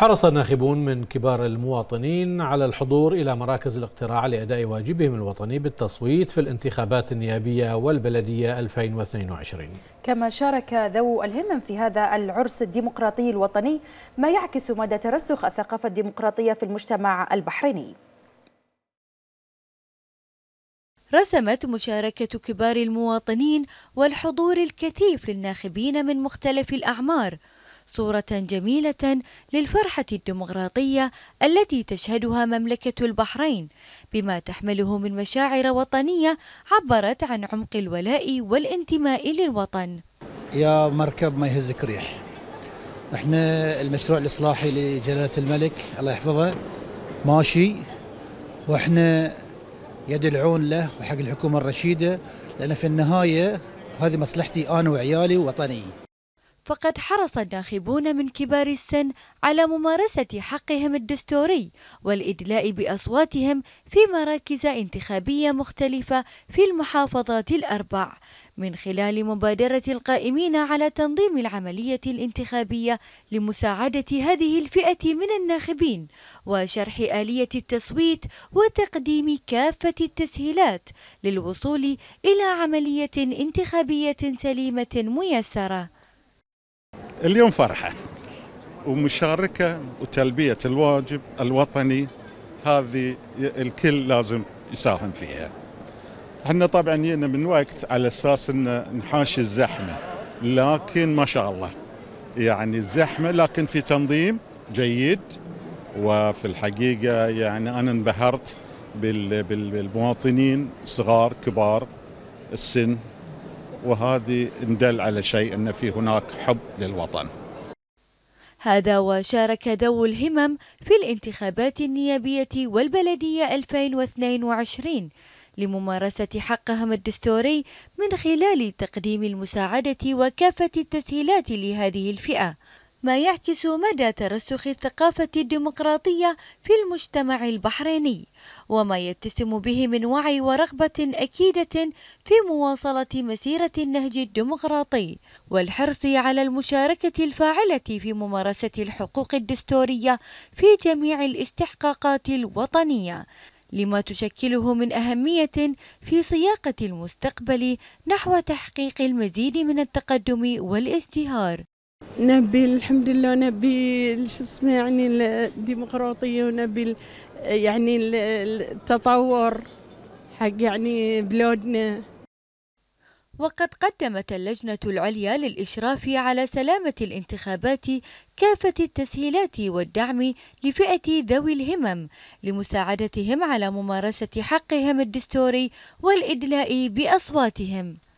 حرص الناخبون من كبار المواطنين على الحضور إلى مراكز الاقتراع لأداء واجبهم الوطني بالتصويت في الانتخابات النيابية والبلدية 2022 كما شارك ذو الهمم في هذا العرس الديمقراطي الوطني ما يعكس مدى ترسخ الثقافة الديمقراطية في المجتمع البحريني رسمت مشاركة كبار المواطنين والحضور الكثيف للناخبين من مختلف الأعمار صورة جميلة للفرحة الديمقراطية التي تشهدها مملكة البحرين بما تحمله من مشاعر وطنية عبرت عن عمق الولاء والانتماء للوطن يا مركب ما يهزك ريح احنا المشروع الإصلاحي لجلالة الملك الله يحفظه ماشي واحنا يد العون له وحق الحكومة الرشيدة لأن في النهاية هذه مصلحتي أنا وعيالي ووطني فقد حرص الناخبون من كبار السن على ممارسة حقهم الدستوري والإدلاء بأصواتهم في مراكز انتخابية مختلفة في المحافظات الأربع من خلال مبادرة القائمين على تنظيم العملية الانتخابية لمساعدة هذه الفئة من الناخبين وشرح آلية التصويت وتقديم كافة التسهيلات للوصول إلى عملية انتخابية سليمة ميسرة اليوم فرحة ومشاركة وتلبية الواجب الوطني هذه الكل لازم يساهم فيها احنا طبعا جينا من وقت على اساس ان نحاشي الزحمه لكن ما شاء الله يعني الزحمه لكن في تنظيم جيد وفي الحقيقه يعني انا انبهرت بالمواطنين صغار كبار السن وهذه ندل على شيء أن في هناك حب للوطن هذا وشارك ذوو الهمم في الانتخابات النيابية والبلدية 2022 لممارسة حقهم الدستوري من خلال تقديم المساعدة وكافة التسهيلات لهذه الفئة ما يعكس مدى ترسخ الثقافة الديمقراطية في المجتمع البحريني وما يتسم به من وعي ورغبة أكيدة في مواصلة مسيرة النهج الديمقراطي والحرص على المشاركة الفاعلة في ممارسة الحقوق الدستورية في جميع الاستحقاقات الوطنية لما تشكله من أهمية في صياقة المستقبل نحو تحقيق المزيد من التقدم والازدهار نبي الحمد لله نبي شو اسمه يعني الديمقراطيه ونبي يعني التطور حق يعني بلادنا وقد قدمت اللجنة العليا للإشراف على سلامة الانتخابات كافة التسهيلات والدعم لفئة ذوي الهمم لمساعدتهم على ممارسة حقهم الدستوري والإدلاء بأصواتهم